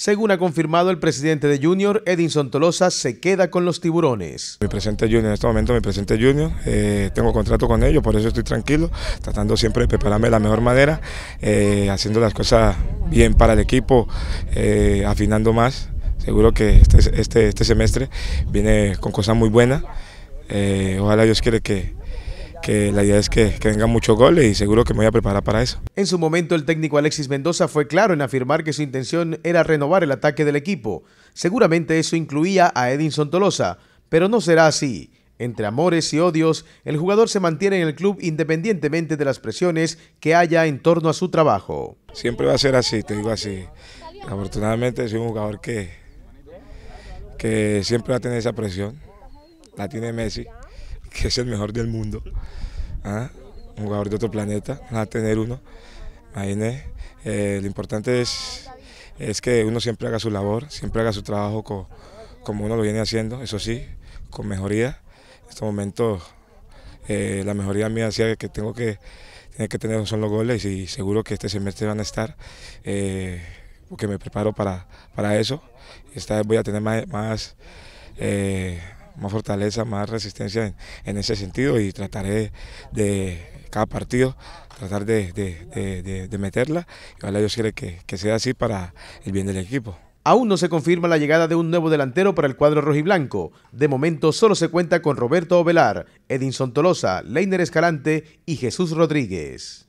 Según ha confirmado el presidente de Junior, Edinson Tolosa se queda con los tiburones. Mi presente Junior, en este momento mi presente Junior, eh, tengo contrato con ellos, por eso estoy tranquilo, tratando siempre de prepararme de la mejor manera, eh, haciendo las cosas bien para el equipo, eh, afinando más. Seguro que este, este, este semestre viene con cosas muy buenas. ojalá Dios quiere que, que la idea es que, que vengan muchos goles y seguro que me voy a preparar para eso. En su momento el técnico Alexis Mendoza fue claro en afirmar que su intención era renovar el ataque del equipo. Seguramente eso incluía a Edinson Tolosa, pero no será así. Entre amores y odios, el jugador se mantiene en el club independientemente de las presiones que haya en torno a su trabajo. Siempre va a ser así, te digo así. Afortunadamente soy un jugador que, que siempre va a tener esa presión. La tiene Messi, que es el mejor del mundo, ¿ah? un jugador de otro planeta, a tener uno. Eh, lo importante es, es que uno siempre haga su labor, siempre haga su trabajo como uno lo viene haciendo, eso sí, con mejoría. En estos momentos eh, la mejoría mía que tengo que, tener son los goles y seguro que este semestre van a estar. porque eh, me preparo para, eso. Esta vez voy a tener más, más fortaleza, más resistencia en, ese sentido y trataré de cada partido tratar de, meterla y ojalá Dios quiere que, sea así para el bien del equipo. Aún no se confirma la llegada de un nuevo delantero para el cuadro rojiblanco. De momento solo se cuenta con Roberto Ovelar, Edinson Tolosa, Leiner Escalante y Jesús Rodríguez.